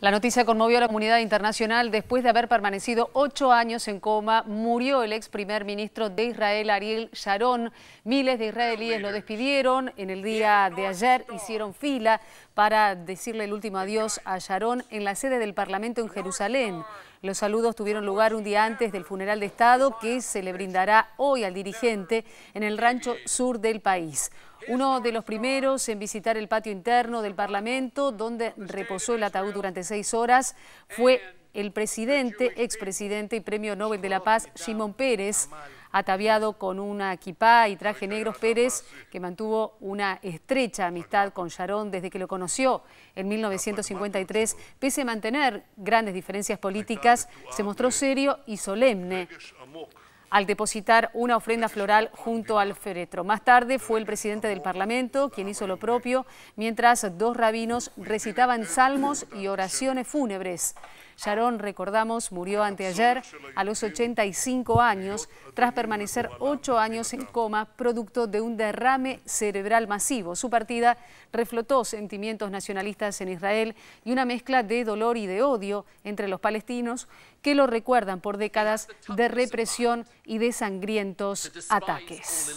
La noticia conmovió a la comunidad internacional después de haber permanecido ocho años en coma. Murió el ex primer ministro de Israel, Ariel Sharon. Miles de israelíes lo despidieron. En el día de ayer hicieron fila para decirle el último adiós a Sharon en la sede del Parlamento en Jerusalén. Los saludos tuvieron lugar un día antes del funeral de Estado que se le brindará hoy al dirigente en el rancho sur del país. Uno de los primeros en visitar el patio interno del Parlamento, donde reposó el ataúd durante seis horas, fue el presidente, expresidente y premio Nobel de la Paz, Simón Pérez, ataviado con una equipá y traje negro, Pérez, que mantuvo una estrecha amistad con Sharon desde que lo conoció en 1953, pese a mantener grandes diferencias políticas, se mostró serio y solemne al depositar una ofrenda floral junto al féretro. Más tarde fue el presidente del Parlamento quien hizo lo propio, mientras dos rabinos recitaban salmos y oraciones fúnebres. Sharon, recordamos, murió anteayer a los 85 años tras permanecer ocho años en coma producto de un derrame cerebral masivo. Su partida reflotó sentimientos nacionalistas en Israel y una mezcla de dolor y de odio entre los palestinos que lo recuerdan por décadas de represión y de sangrientos ataques.